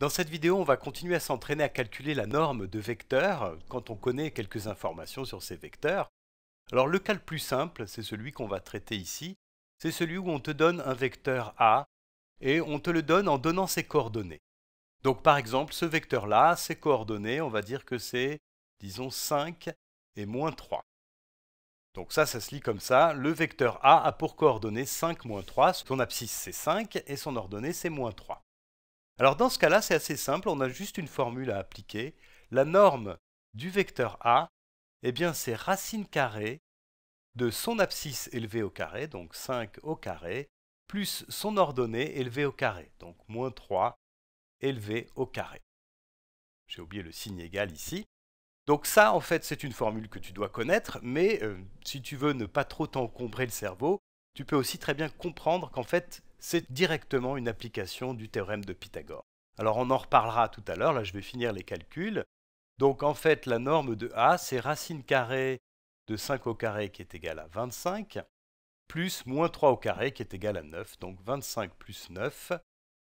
Dans cette vidéo, on va continuer à s'entraîner à calculer la norme de vecteurs quand on connaît quelques informations sur ces vecteurs. Alors le cas le plus simple, c'est celui qu'on va traiter ici. C'est celui où on te donne un vecteur A et on te le donne en donnant ses coordonnées. Donc par exemple, ce vecteur-là, ses coordonnées, on va dire que c'est, disons, 5 et moins 3. Donc ça, ça se lit comme ça. Le vecteur A a pour coordonnées 5 moins 3. Son abscisse, c'est 5 et son ordonnée, c'est moins 3. Alors dans ce cas-là, c'est assez simple, on a juste une formule à appliquer. La norme du vecteur A, eh bien c'est racine carrée de son abscisse élevée au carré, donc 5 au carré, plus son ordonnée élevée au carré, donc moins 3 élevé au carré. J'ai oublié le signe égal ici. Donc ça, en fait, c'est une formule que tu dois connaître, mais euh, si tu veux ne pas trop t'encombrer le cerveau, tu peux aussi très bien comprendre qu'en fait, c'est directement une application du théorème de Pythagore. Alors on en reparlera tout à l'heure, là je vais finir les calculs. Donc en fait la norme de A, c'est racine carrée de 5 au carré qui est égale à 25, plus moins 3 au carré qui est égal à 9. Donc 25 plus 9,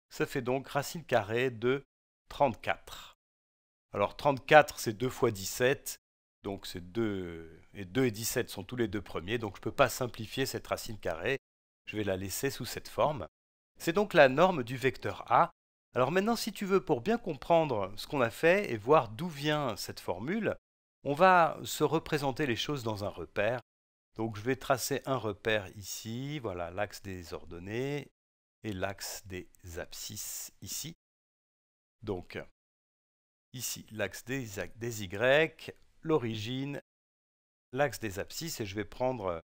ça fait donc racine carrée de 34. Alors 34 c'est 2 fois 17, donc c'est 2 et 2 et 17 sont tous les deux premiers, donc je ne peux pas simplifier cette racine carrée, je vais la laisser sous cette forme. C'est donc la norme du vecteur A. Alors maintenant, si tu veux, pour bien comprendre ce qu'on a fait et voir d'où vient cette formule, on va se représenter les choses dans un repère. Donc je vais tracer un repère ici, voilà l'axe des ordonnées et l'axe des abscisses ici. Donc ici l'axe des, y, l'origine, l'axe des abscisses et je vais prendre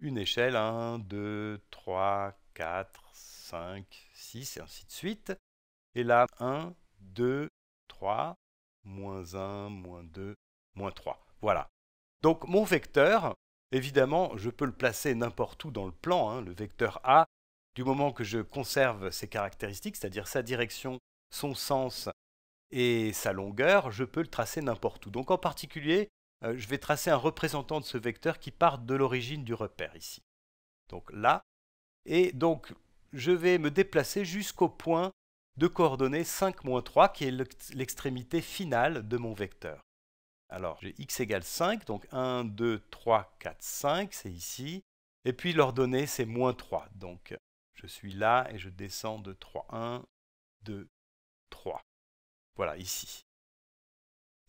une échelle 1, 2, 3, 4, 5, 6 et ainsi de suite. Et là, 1, 2, 3, moins 1, moins 2, moins 3. Voilà. Donc mon vecteur, évidemment, je peux le placer n'importe où dans le plan, hein, le vecteur A, du moment que je conserve ses caractéristiques, c'est-à-dire sa direction, son sens et sa longueur, je peux le tracer n'importe où. Donc en particulier, euh, je vais tracer un représentant de ce vecteur qui part de l'origine du repère ici. Donc là, et donc je vais me déplacer jusqu'au point de coordonnées 5-3 qui est l'extrémité finale de mon vecteur. Alors j'ai x égale 5, donc 1, 2, 3, 4, 5, c'est ici. Et puis l'ordonnée c'est moins 3, donc je suis là et je descends de 3, 1, 2, 3. Voilà, ici.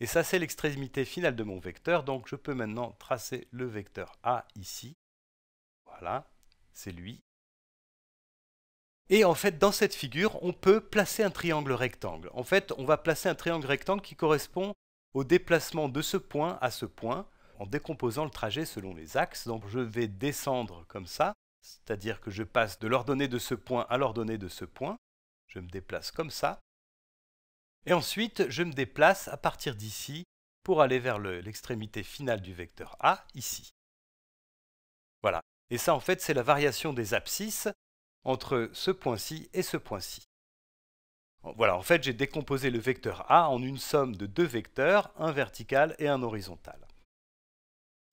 Et ça, c'est l'extrémité finale de mon vecteur. Donc, je peux maintenant tracer le vecteur A ici. Voilà, c'est lui. Et en fait, dans cette figure, on peut placer un triangle rectangle. En fait, on va placer un triangle rectangle qui correspond au déplacement de ce point à ce point en décomposant le trajet selon les axes. Donc, je vais descendre comme ça, c'est-à-dire que je passe de l'ordonnée de ce point à l'ordonnée de ce point. Je me déplace comme ça. Et ensuite, je me déplace à partir d'ici pour aller vers l'extrémité finale du vecteur A, ici. Voilà. Et ça, en fait, c'est la variation des abscisses entre ce point-ci et ce point-ci. Voilà, en fait, j'ai décomposé le vecteur A en une somme de deux vecteurs, un vertical et un horizontal.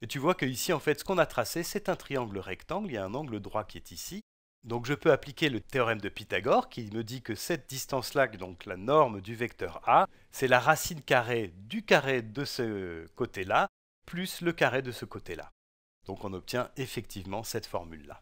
Et tu vois que ici, en fait, ce qu'on a tracé, c'est un triangle rectangle, il y a un angle droit qui est ici, donc je peux appliquer le théorème de Pythagore qui me dit que cette distance-là, donc la norme du vecteur A, c'est la racine carrée du carré de ce côté-là, plus le carré de ce côté-là. Donc on obtient effectivement cette formule-là.